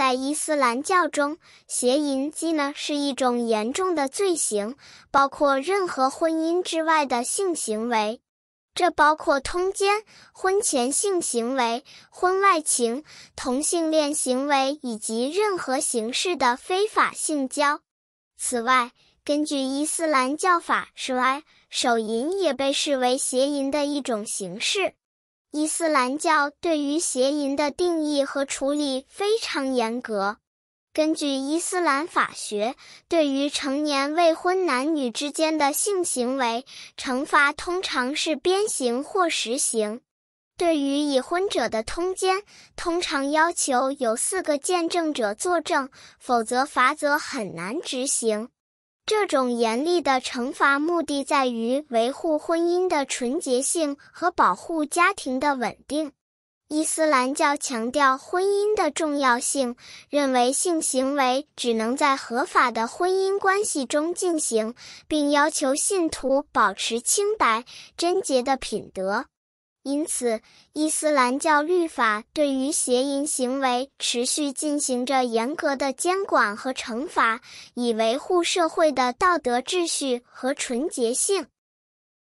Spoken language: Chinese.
在伊斯兰教中，邪淫即呢是一种严重的罪行，包括任何婚姻之外的性行为，这包括通奸、婚前性行为、婚外情、同性恋行为以及任何形式的非法性交。此外，根据伊斯兰教法，是外，手淫也被视为邪淫的一种形式。伊斯兰教对于邪淫的定义和处理非常严格。根据伊斯兰法学，对于成年未婚男女之间的性行为，惩罚通常是鞭刑或实刑；对于已婚者的通奸，通常要求有四个见证者作证，否则罚则很难执行。这种严厉的惩罚目的在于维护婚姻的纯洁性和保护家庭的稳定。伊斯兰教强调婚姻的重要性，认为性行为只能在合法的婚姻关系中进行，并要求信徒保持清白、贞洁的品德。因此，伊斯兰教律法对于邪淫行为持续进行着严格的监管和惩罚，以维护社会的道德秩序和纯洁性。